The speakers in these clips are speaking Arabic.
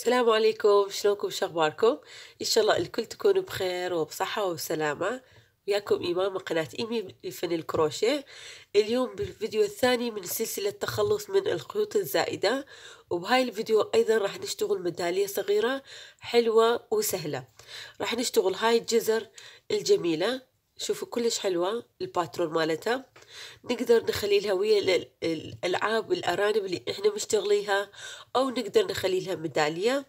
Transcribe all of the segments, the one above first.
السلام عليكم شلونكم شخباركم ان شاء الله الكل تكونوا بخير وبصحة وسلامة وياكم ايمان من قناة ايمي لفن الكروشيه اليوم بالفيديو الثاني من سلسلة التخلص من الخيوط الزائدة وبهاي الفيديو ايضا راح نشتغل ميدالية صغيرة حلوة وسهلة راح نشتغل هاي الجزر الجميلة شوفوا كلش حلوة الباترون مالتها نقدر نخلي لها ويا الألعاب الأرانب اللي احنا مشتغليها أو نقدر نخلي لها ميدالية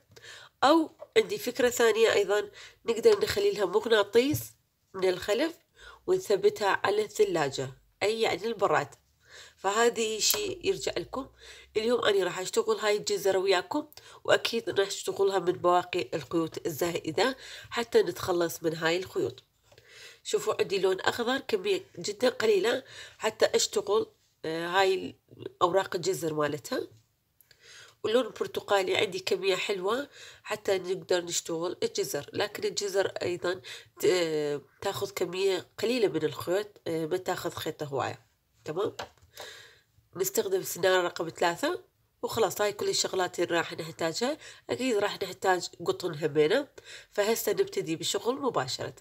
أو عندي فكرة ثانية أيضا نقدر نخلي لها مغناطيس من الخلف ونثبتها على الثلاجة أي يعني البراد فهذه شيء يرجع لكم اليوم أنا راح أشتغل هاي الجزرة وياكم وأكيد راح أشتغلها من بواقي الخيوط الزائدة حتى نتخلص من هاي الخيوط شوفوا عندي لون أخضر كمية جدا قليلة حتى أشتغل آه، هاي أوراق الجزر مالتها واللون البرتقالي عندي كمية حلوة حتى نقدر نشتغل الجزر لكن الجزر أيضا آه، تاخذ كمية قليلة من الخيط آه، ما تاخذ خيط هواية تمام نستخدم سنارة رقم ثلاثة وخلاص هاي كل الشغلات اللي راح نحتاجها أكيد راح نحتاج قطن همينة فهسه نبتدي بالشغل مباشرةً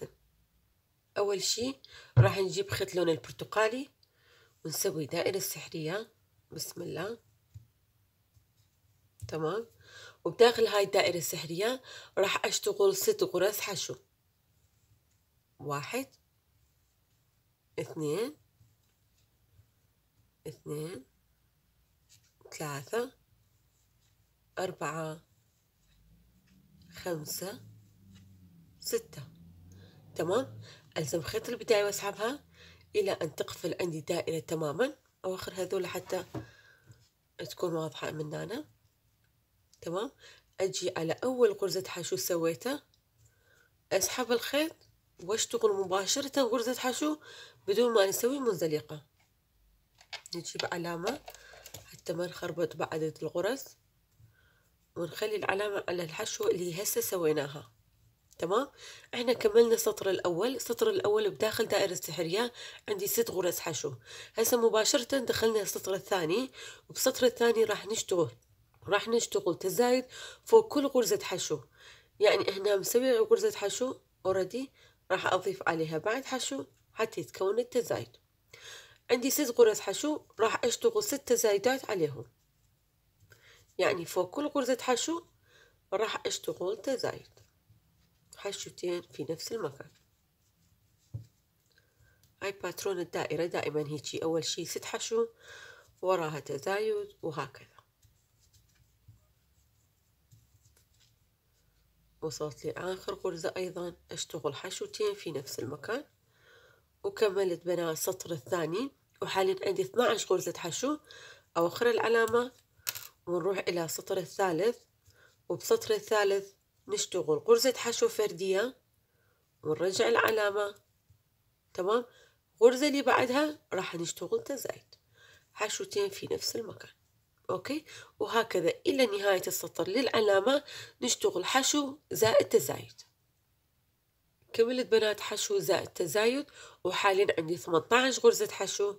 اول شي راح نجيب خيط لون البرتقالي ونسوي دائرة سحرية بسم الله تمام وبداخل هاي الدائرة السحرية راح اشتغل ست غرز حشو واحد اثنين اثنين ثلاثة أربعة خمسة ستة تمام ألزم الخيط البداية وأسحبها إلى أن تقفل عندي دائرة تماما أواخر هذول حتى تكون واضحة من هنا تمام أجي على أول غرزة حشو سويتها أسحب الخيط واشتغل مباشرة غرزة حشو بدون ما نسوي منزلقة نجيب علامة حتى ما نخربط بعدد الغرز ونخلي العلامة على الحشو اللي هسه سويناها تمام احنا كملنا السطر الاول السطر الاول بداخل دائره سحريه عندي ست غرز حشو هسه مباشره دخلنا السطر الثاني وبالسطر الثاني راح نشتغل راح نشتغل تزايد فوق كل غرزه حشو يعني احنا مسوي غرزه حشو اوريدي راح اضيف عليها بعد حشو حتى يتكون التزايد عندي ست غرز حشو راح اشتغل ست تزايدات عليهم يعني فوق كل غرزة حشو راح اشتغل تزايد حشوتين في نفس المكان هاي باترون الدائرة دائما هيجي أول شي ست حشو وراها تزايد وهكذا وصلت لآخر غرزة أيضا أشتغل حشوتين في نفس المكان وكملت بناء السطر الثاني وحاليا عندي 12 غرزة حشو أوخر العلامة ونروح إلى السطر الثالث وبسطر الثالث نشتغل غرزة حشو فردية ونرجع العلامة تمام غرزة اللي بعدها راح نشتغل تزايد حشوتين في نفس المكان أوكي وهكذا إلى نهاية السطر للعلامة نشتغل حشو زائد تزايد كملت بنات حشو زائد تزايد وحاليا عندي 18 غرزة حشو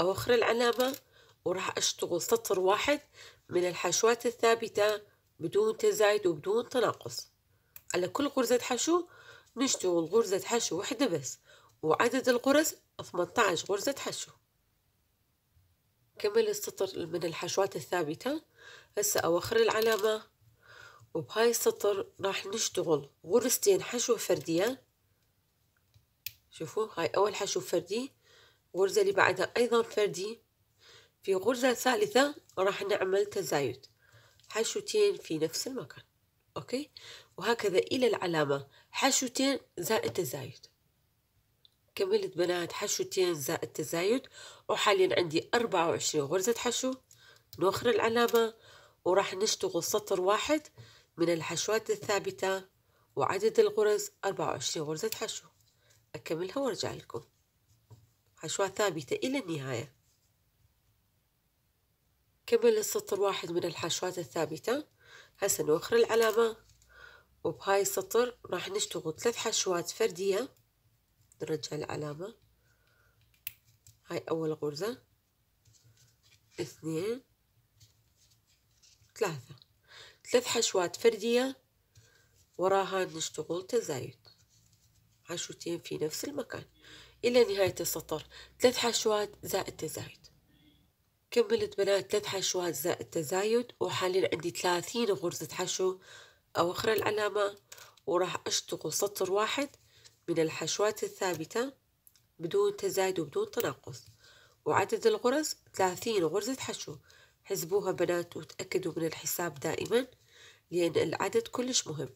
أوخر العلامة وراح أشتغل سطر واحد من الحشوات الثابتة بدون تزايد وبدون تناقص على كل غرزة حشو نشتغل غرزة حشو وحدة بس وعدد الغرز 18 غرزة حشو كمل السطر من الحشوات الثابتة هسه أوخر العلامة وبهاي السطر راح نشتغل غرزتين حشو فردية شوفوا هاي أول حشو فردي غرزة اللي بعدها أيضا فردي في غرزة ثالثة راح نعمل تزايد حشوتين في نفس المكان أوكي وهكذا إلى العلامة حشوتين زائد تزايد كملت بنات حشوتين زائد تزايد وحاليا عندي أربعة وعشرين غرزة حشو نوخر العلامة وراح نشتغل سطر واحد من الحشوات الثابتة وعدد الغرز أربعة وعشرين غرزة حشو أكملها وارجع لكم حشوات ثابتة إلى النهاية كمل السطر واحد من الحشوات الثابتة هسه نوخر العلامة وبهاي السطر راح نشتغل ثلاث حشوات فردية نرجع العلامة هاي أول غرزة اثنين ثلاثة ثلاث حشوات فردية وراها نشتغل تزايد حشوتين في نفس المكان إلى نهاية السطر ثلاث حشوات زائد تزايد كملت بنات ثلاث حشوات زائد تزايد وحاليا عندي ثلاثين غرزة حشو أخرى العلامة وراح أشتغل سطر واحد من الحشوات الثابتة بدون تزايد وبدون تناقص وعدد الغرز ثلاثين غرزة حشو حسبوها بنات وتأكدوا من الحساب دائما لأن العدد كلش مهم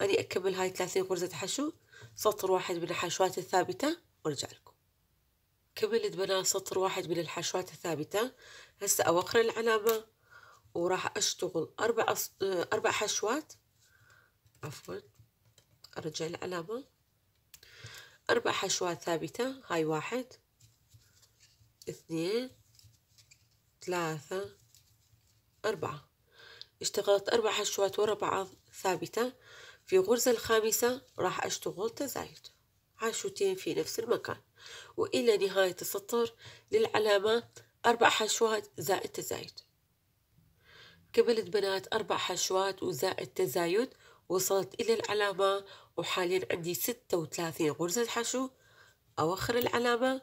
أني أكمل هاي ثلاثين غرزة حشو سطر واحد من الحشوات الثابتة وارجع لكم كملت بنا سطر واحد من الحشوات الثابتة هسه أوقر العلامة وراح أشتغل أربع أص... أربع حشوات عفوا أرجع العلامة أربع حشوات ثابتة هاي واحد اثنين ثلاثة أربعة اشتغلت أربع حشوات ورا بعض ثابتة في الغرزة الخامسة راح أشتغل تزايد حشوتين في نفس المكان وإلى نهاية السطر للعلامة أربع حشوات زائد تزايد كملت بنات أربع حشوات وزائد تزايد وصلت إلى العلامة وحاليا عندي ستة وثلاثين غرزة حشو أوخر العلامة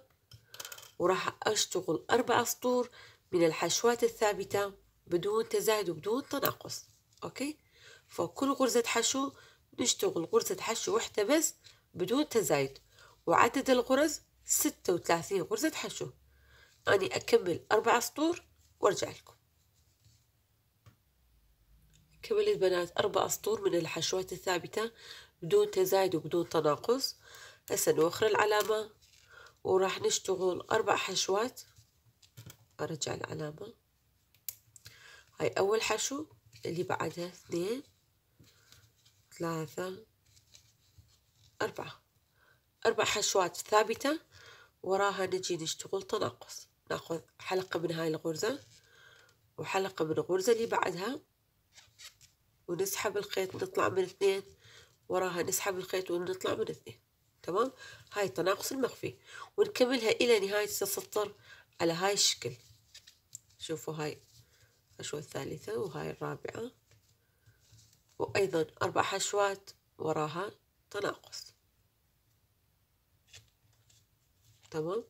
وراح أشتغل أربع سطور من الحشوات الثابتة بدون تزايد وبدون تناقص أوكي فكل غرزة حشو نشتغل غرزة حشو واحدة بس بدون تزايد وعدد الغرز ستة وثلاثين غرزة حشو أني أكمل أربع سطور وأرجع لكم كملت بنات أربع سطور من الحشوات الثابتة بدون تزايد وبدون تناقص هسه نوخر العلامة وراح نشتغل أربع حشوات أرجع العلامة هاي أول حشو اللي بعدها اثنين ثلاثة أربعة أربع حشوات ثابتة وراها نجي نشتغل تناقص ناخذ حلقة من هاي الغرزة وحلقة من الغرزة اللي بعدها ونسحب الخيط نطلع من اثنين وراها نسحب الخيط ونطلع من اثنين تمام هاي التناقص المخفي ونكملها إلى نهاية السطر على هاي الشكل شوفوا هاي الحشوة الثالثة وهاي الرابعة وأيضا أربع حشوات وراها تناقص تمام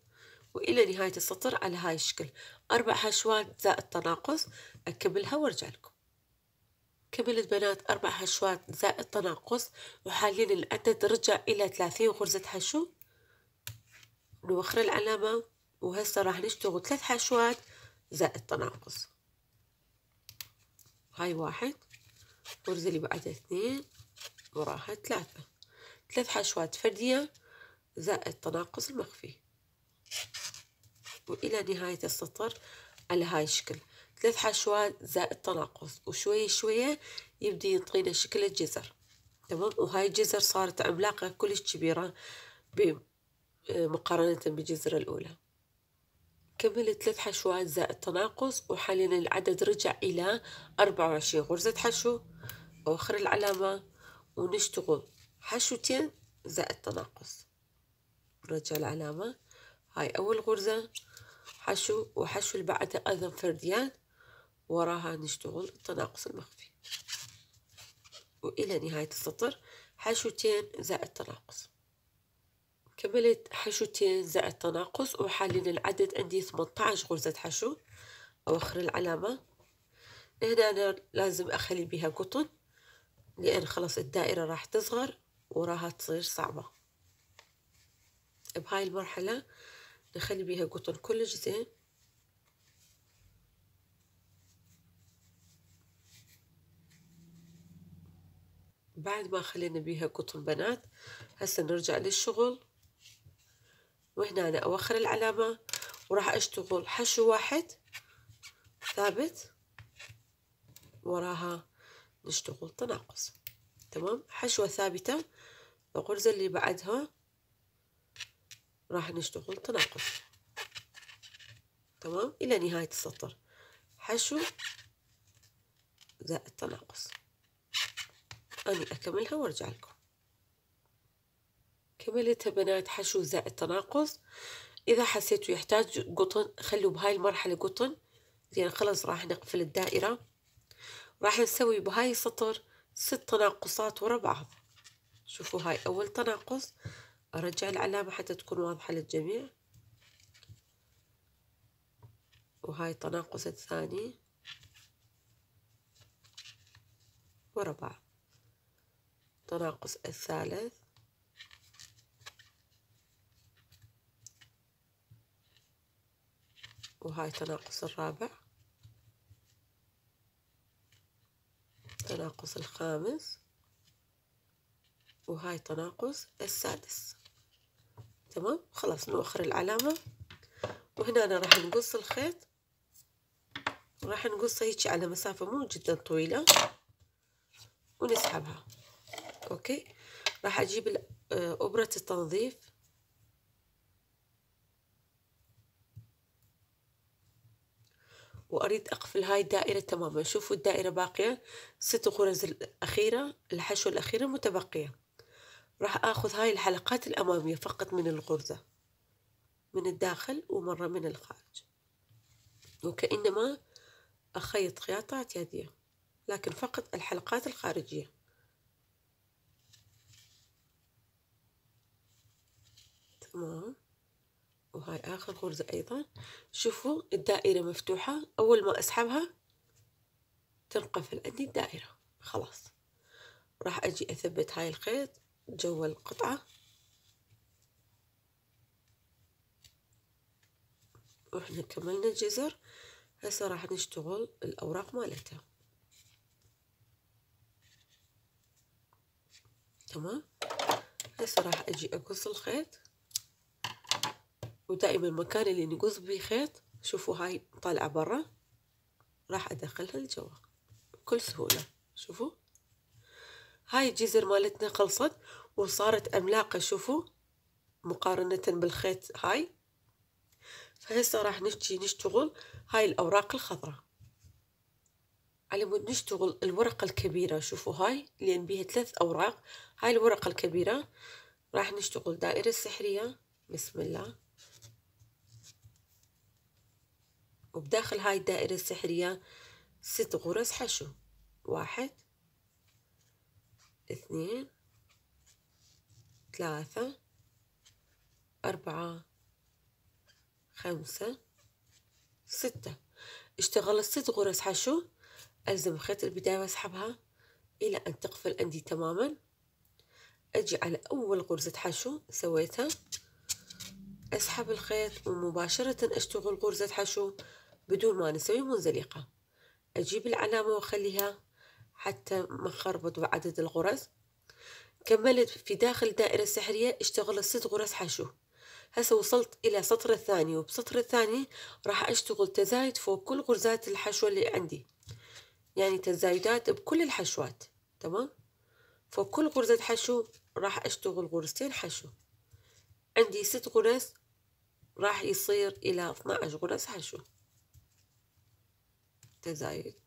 وإلى نهاية السطر على هاي الشكل أربع حشوات زائد تناقص أكملها وأرجع لكم كملت بنات أربع حشوات زائد تناقص وحاليا العدد رجع إلى ثلاثين غرزة حشو نوخر العلامة وهسه راح نشتغل ثلاث حشوات زائد تناقص هاي واحد غرزة اللي بعدها اثنين وراها ثلاثة ثلاث حشوات فردية زائد تناقص المخفي وإلى نهاية السطر على هاي الشكل ثلاث حشوات زائد تناقص وشوية شوية يبدي يعطينا شكل الجزر تمام وهاي الجزر صارت عملاقة كلش كبيرة مقارنة بالجزر الأولى كملت ثلاث حشوات زائد تناقص وحاليا العدد رجع إلى أربعة وعشرين غرزة حشو وآخر العلامة ونشتغل حشوتين زائد تناقص نرجع العلامة هاي أول غرزة حشو وحشو اللي بعدها أيضا فرديان وراها نشتغل التناقص المخفي وإلى نهاية السطر حشوتين زائد تناقص كملت حشوتين زائد تناقص وحاليا العدد عندي 18 غرزة حشو أوخر العلامة هنا أنا لازم أخلي بها قطن لأن خلص الدائرة راح تصغر وراها تصير صعبة بهاي المرحلة نخلي بيها قطن كل جزء بعد ما خلينا بيها قطن بنات هسه نرجع للشغل وهنا أنا أوخر العلامة وراح أشتغل حشو واحد ثابت وراها نشتغل تناقص تمام حشوة ثابتة الغرزة اللي بعدها راح نشتغل تناقض تمام إلى نهاية السطر حشو زائد تناقص أنا أكملها وأرجع لكم كملتها بنات حشو زائد تناقص إذا حسيتوا يحتاج قطن خلوا بهاي المرحلة قطن زين خلاص راح نقفل الدائرة راح نسوي بهاي السطر ست تناقصات ورا بعض شوفوا هاي أول تناقص أرجع العلامة حتى تكون واضحة للجميع وهاي التناقص الثاني ورا بعض التناقص الثالث وهاي التناقص الرابع التناقص الخامس وهاي التناقص السادس تمام خلاص نوخر العلامة وهنا أنا راح نقص الخيط راح نقصه هيك على مسافة مو جدا طويلة ونسحبها أوكي راح أجيب آه، أبرة التنظيف وأريد أقفل هاي الدائرة تماما شوفوا الدائرة باقية ست غرز الأخيرة الحشوة الأخيرة متبقية راح آخذ هاي الحلقات الأمامية فقط من الغرزة من الداخل ومرة من الخارج وكأنما أخيط خياطات يدية لكن فقط الحلقات الخارجية تمام وهاي آخر غرزة أيضا شوفوا الدائرة مفتوحة أول ما أسحبها تنقفل عندي الدائرة خلاص راح أجي أثبت هاي الخيط جوا القطعة وإحنا كملنا الجزر هسه راح نشتغل الأوراق مالتها تمام هسه راح أجي أقص الخيط ودائما المكان اللي نقص بيه خيط شوفوا هاي طالعة برا راح أدخلها لجوا بكل سهولة شوفوا هاي الجزر مالتنا خلصت وصارت أملاقة شوفوا مقارنة بالخيط هاي فهسه راح نجي نشتغل هاي الأوراق الخضراء على مود نشتغل الورقة الكبيرة شوفوا هاي لأن بيها ثلاث أوراق هاي الورقة الكبيرة راح نشتغل دائرة سحرية بسم الله وبداخل هاي الدائرة السحرية ست غرز حشو واحد اثنين ثلاثة أربعة خمسة ستة اشتغلت ست غرز حشو ألزم خيط البداية وأسحبها إلى أن تقفل عندي تماما أجي على أول غرزة حشو سويتها أسحب الخيط ومباشرة أشتغل غرزة حشو بدون ما نسوي منزلقة أجيب العلامة وأخليها حتى ما خربط بعدد الغرز كملت في داخل الدائرة السحرية اشتغلت ست غرز حشو هسه وصلت إلى السطر الثاني وبسطر الثاني راح أشتغل تزايد فوق كل غرزات الحشوة اللي عندي يعني تزايدات بكل الحشوات تمام فوق كل غرزة حشو راح أشتغل غرزتين حشو عندي ست غرز راح يصير إلى 12 غرز حشو تزايد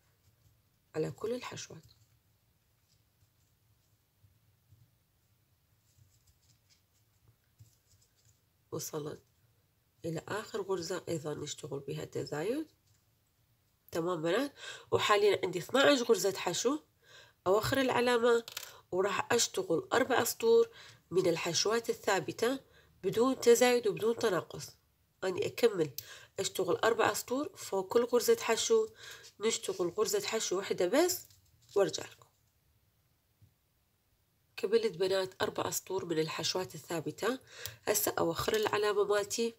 على كل الحشوات وصلت إلى آخر غرزة أيضا نشتغل بها تزايد تمام بنات وحاليا عندي 12 غرزة حشو أواخر العلامة وراح أشتغل أربع سطور من الحشوات الثابتة بدون تزايد وبدون تناقص أني أكمل اشتغل أربع سطور فوق كل غرزة حشو نشتغل غرزة حشو واحدة بس وارجع لكم كملت بنات أربع سطور من الحشوات الثابتة هسه أوخر العلامة مالتي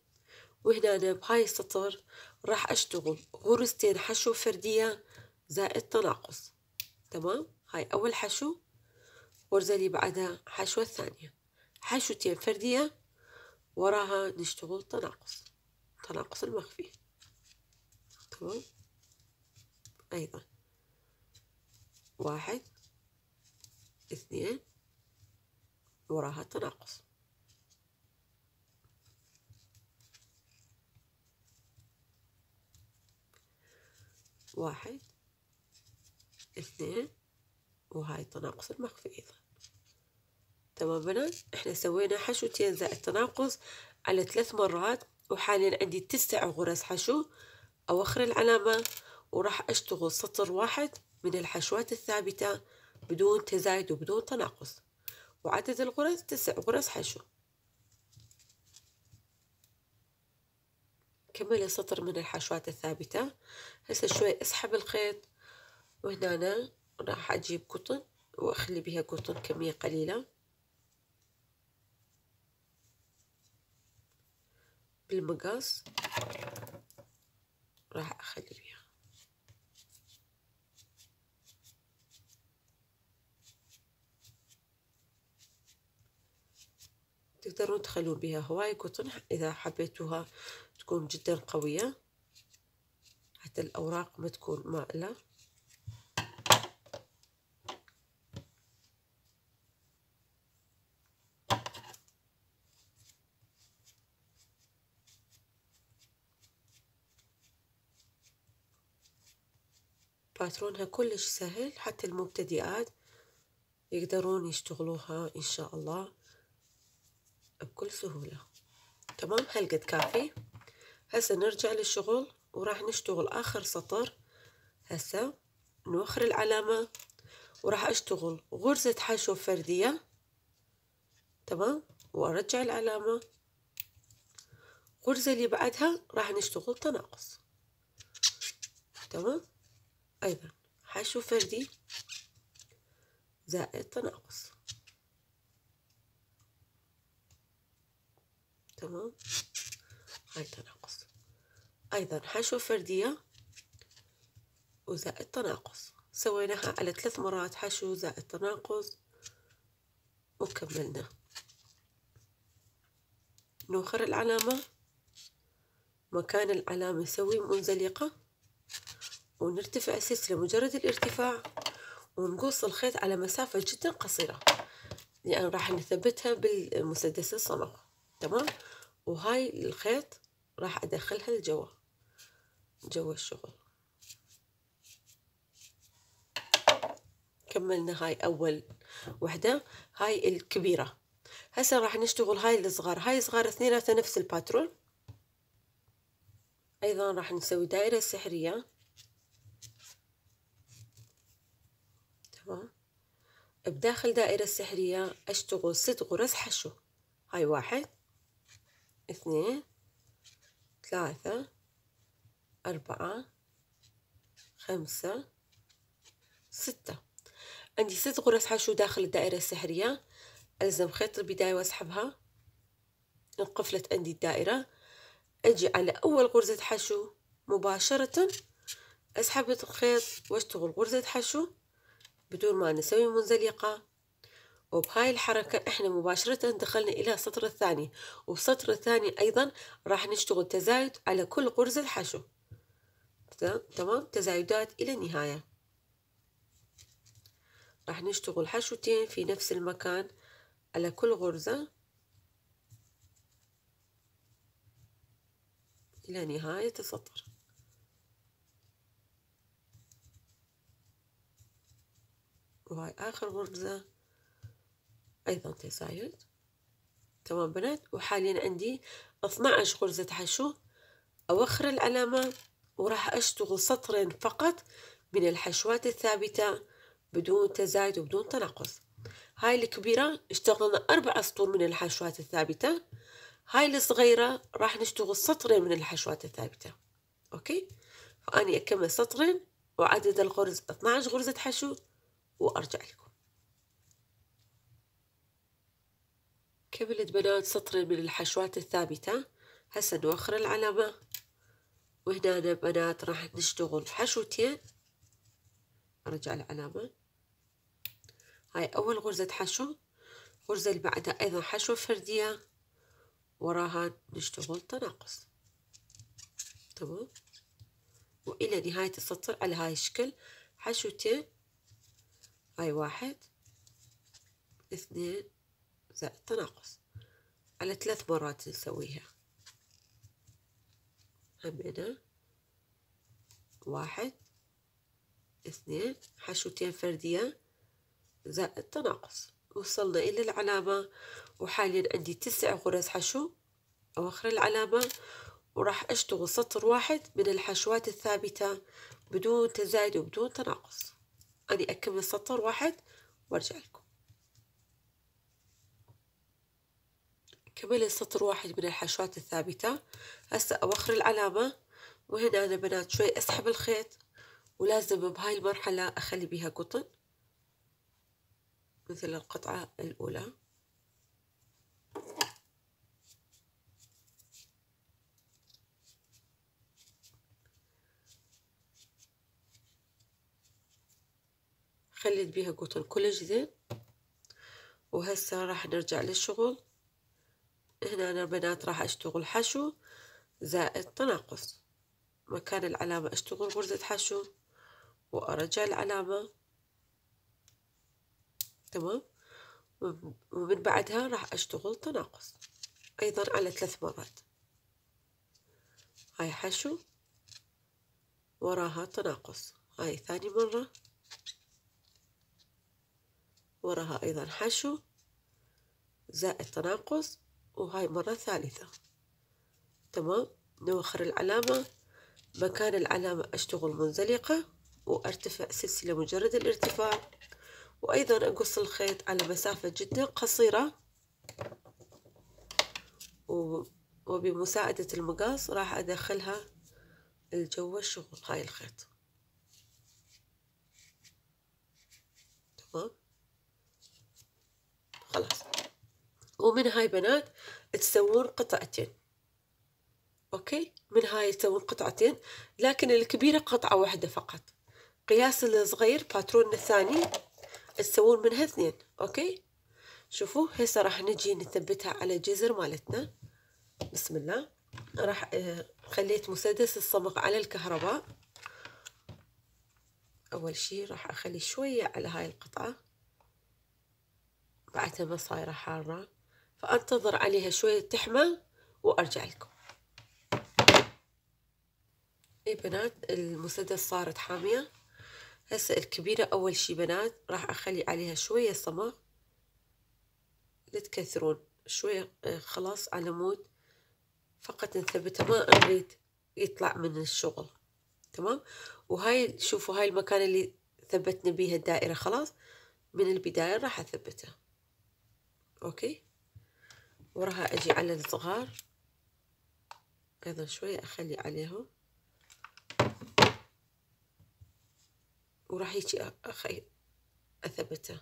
وهنا أنا بهاي السطر راح أشتغل غرزتين حشو فردية زائد تناقص تمام هاي أول حشو غرزة اللي بعدها حشوة الثانية حشوتين فردية وراها نشتغل تناقص التناقص المخفي تمام أيضا واحد اثنين وراها التناقص واحد اثنين وهاي التناقص المخفي أيضا تمام بنات احنا سوينا حشوتين زائد تناقص على ثلاث مرات وحاليا عندي تسع غرز حشو أوخر العلامة وراح أشتغل سطر واحد من الحشوات الثابتة بدون تزايد وبدون تناقص وعدد الغرز تسع غرز حشو كمل سطر من الحشوات الثابتة هسه شوي اسحب الخيط وهنا راح اجيب قطن واخلي بها قطن كمية قليلة بالمقص راح اخليها تقدرون تقدروا تخلوا بها هواي قطن اذا حبيتوها تكون جدا قويه حتى الاوراق ما تكون مائله باترونها كلش سهل حتى المبتدئات يقدرون يشتغلوها إن شاء الله بكل سهولة تمام هل قد كافي هسه نرجع للشغل وراح نشتغل آخر سطر هسه نوخر العلامة وراح أشتغل غرزة حشو فردية تمام وأرجع العلامة الغرزة اللي بعدها راح نشتغل تناقص تمام أيضا حشو فردي زائد تناقص تمام هاي تناقص أيضا حشو فردية وزائد تناقص سويناها على ثلاث مرات حشو زائد تناقص وكملنا نوخر العلامة مكان العلامة نسوي منزلقة ونرتفع السلسلة مجرد الارتفاع ونقص الخيط على مسافة جدا قصيرة لأن يعني راح نثبتها بالمسدس الصاروخ تمام وهاي الخيط راح أدخلها لجوا جوا الشغل كملنا هاي أول وحدة هاي الكبيرة هسا راح نشتغل هاي الصغار هاي الصغار اثنيناتها نفس الباترون أيضا راح نسوي دائرة سحرية بداخل دائرة سحرية أشتغل ست غرز حشو هاي واحد اثنين ثلاثة أربعة خمسة ستة عندي ست غرز حشو داخل الدائرة السحرية ألزم خيط البداية وأسحبها انقفلت عندي الدائرة أجي على أول غرزة حشو مباشرة أسحب الخيط وأشتغل غرزة حشو بدون ما نسوي منزلقة وبهاي الحركة احنا مباشرة دخلنا الى السطر الثاني والسطر الثاني ايضا راح نشتغل تزايد على كل غرزة حشو تمام تزايدات الى النهاية راح نشتغل حشوتين في نفس المكان على كل غرزة إلى نهاية السطر وهاي آخر غرزة أيضا تزايد تمام بنات وحاليا عندي 12 غرزة حشو أوخر العلامة وراح أشتغل سطرين فقط من الحشوات الثابتة بدون تزايد وبدون تناقص هاي الكبيرة اشتغلنا أربع سطور من الحشوات الثابتة هاي الصغيرة راح نشتغل سطرين من الحشوات الثابتة أوكي فأني أكمل سطرين وعدد الغرز 12 غرزة حشو وأرجع لكم كملت بنات سطر من الحشوات الثابتة هسه نوخر العلامة وهنا بنات راح نشتغل حشوتين أرجع العلامة هاي أول غرزة حشو الغرزة اللي بعدها أيضا حشو فردية وراها نشتغل تناقص تمام وإلى نهاية السطر على هاي الشكل حشوتين هاي واحد اثنين زائد تناقص على ثلاث مرات نسويها همنا واحد اثنين حشوتين فردية زائد تناقص وصلنا إلى العلامة وحاليا عندي تسع غرز حشو أواخر العلامة وراح أشتغل سطر واحد من الحشوات الثابتة بدون تزايد وبدون تناقص ادي اكمل سطر واحد وارجع لكم كمل سطر واحد من الحشوات الثابتة هسه أوخر العلامة وهنا أنا بنات شوي أسحب الخيط ولازم بهاي المرحلة أخلي بيها قطن مثل القطعة الأولى خليت بيها قطن كل جديد وهسه راح نرجع للشغل هنا أنا البنات راح أشتغل حشو زائد تناقص مكان العلامة أشتغل غرزة حشو وأرجع العلامة تمام ومن بعدها راح أشتغل تناقص أيضا على ثلاث مرات هاي حشو وراها تناقص هاي ثاني مرة وراها أيضا حشو زائد تناقص وهاي مرة ثالثة تمام نوخر العلامة مكان العلامة أشتغل منزلقة وأرتفع سلسلة مجرد الارتفاع وأيضا أقص الخيط على مسافة جدا قصيرة وبمساعدة المقاس راح أدخلها الجو الشغل هاي الخيط خلاص ومن هاي بنات تسوون قطعتين اوكي من هاي تسوون قطعتين لكن الكبيرة قطعة واحدة فقط قياس الصغير باترون الثاني تسوون منها اثنين اوكي شوفوا هسه راح نجي نثبتها على الجزر مالتنا بسم الله راح آه، خليت مسدس الصمغ على الكهرباء اول شي راح اخلي شوية على هاي القطعة بعدها ما صايرة حارة فأنتظر عليها شوية تحمى وأرجع لكم اي بنات المسدس صارت حامية هسه الكبيرة أول شي بنات راح أخلي عليها شوية صمغ لتكثرون شوية آه، خلاص على مود فقط نثبتها ما نريد يطلع من الشغل تمام وهاي شوفوا هاي المكان اللي ثبتنا بيها الدائرة خلاص من البداية راح أثبتها اوكي وراها اجي على الصغار ايضا شويه اخلي عليهم وراح هيجي أخي اثبته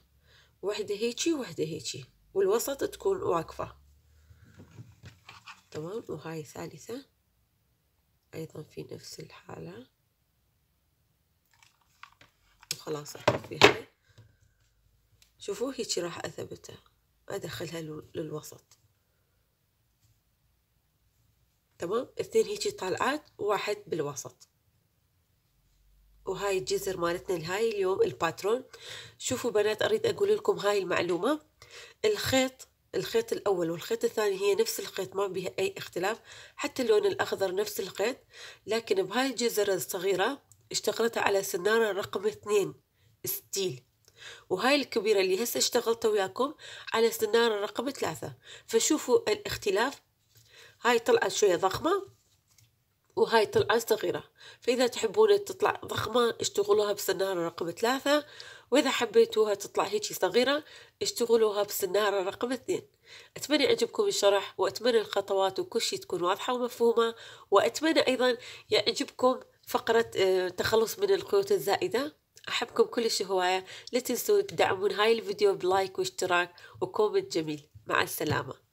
وحده هيجي وحده هيجي والوسط تكون واقفه تمام وهاي ثالثه ايضا في نفس الحاله وخلاص احط فيها شوفوا هيجي راح اثبته وادخلها للوسط تمام اثنين هيجي طالعات وواحد بالوسط وهاي الجزر مالتنا لهاي اليوم الباترون شوفوا بنات اريد اقول لكم هاي المعلومه الخيط الخيط الاول والخيط الثاني هي نفس الخيط ما بها اي اختلاف حتى اللون الاخضر نفس الخيط لكن بهاي الجزر الصغيره اشتغلتها على سناره رقم اثنين ستيل وهاي الكبيرة اللي هسه اشتغلتها وياكم على سنارة رقم ثلاثة فشوفوا الاختلاف هاي طلعت شوية ضخمة وهاي طلعت صغيرة فإذا تحبون تطلع ضخمة اشتغلوها بسنارة رقم ثلاثة وإذا حبيتوها تطلع هيجي صغيرة اشتغلوها بسنارة رقم اثنين أتمنى يعجبكم الشرح وأتمنى الخطوات وكل شيء تكون واضحة ومفهومة وأتمنى أيضا يعجبكم فقرة آه، تخلص من الخيوط الزائدة أحبكم كل هواية لا تنسوا تدعمون هاي الفيديو بلايك واشتراك وكومنت جميل مع السلامة